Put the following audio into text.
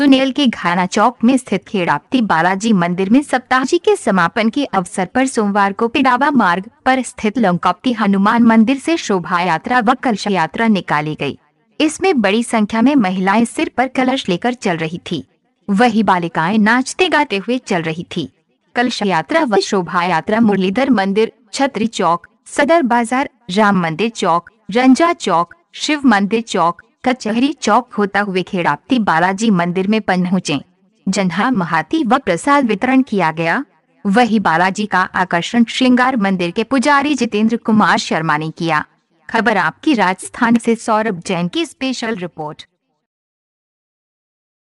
सुनेल के घाना चौक में स्थित खेडाप्ती बालाजी मंदिर में सप्ताह जी के समापन के अवसर पर सोमवार को पिडावा मार्ग पर स्थित लंकाप्ती हनुमान मंदिर से शोभा यात्रा व कलश यात्रा निकाली गई। इसमें बड़ी संख्या में महिलाएं सिर पर कलश लेकर चल रही थी वही बालिकाएं नाचते गाते हुए चल रही थी कलश यात्रा व शोभा यात्रा मुरलीधर मंदिर छत्री चौक सदर बाजार राम मंदिर चौक रंजा चौक शिव मंदिर चौक कचहरी चौक होता हुए खेड़ापती बालाजी मंदिर में पहुंचे जन्हा महाती व प्रसाद वितरण किया गया वही बालाजी का आकर्षण श्रृंगार मंदिर के पुजारी जितेंद्र कुमार शर्मा ने किया खबर आपकी राजस्थान से सौरभ जैन की स्पेशल रिपोर्ट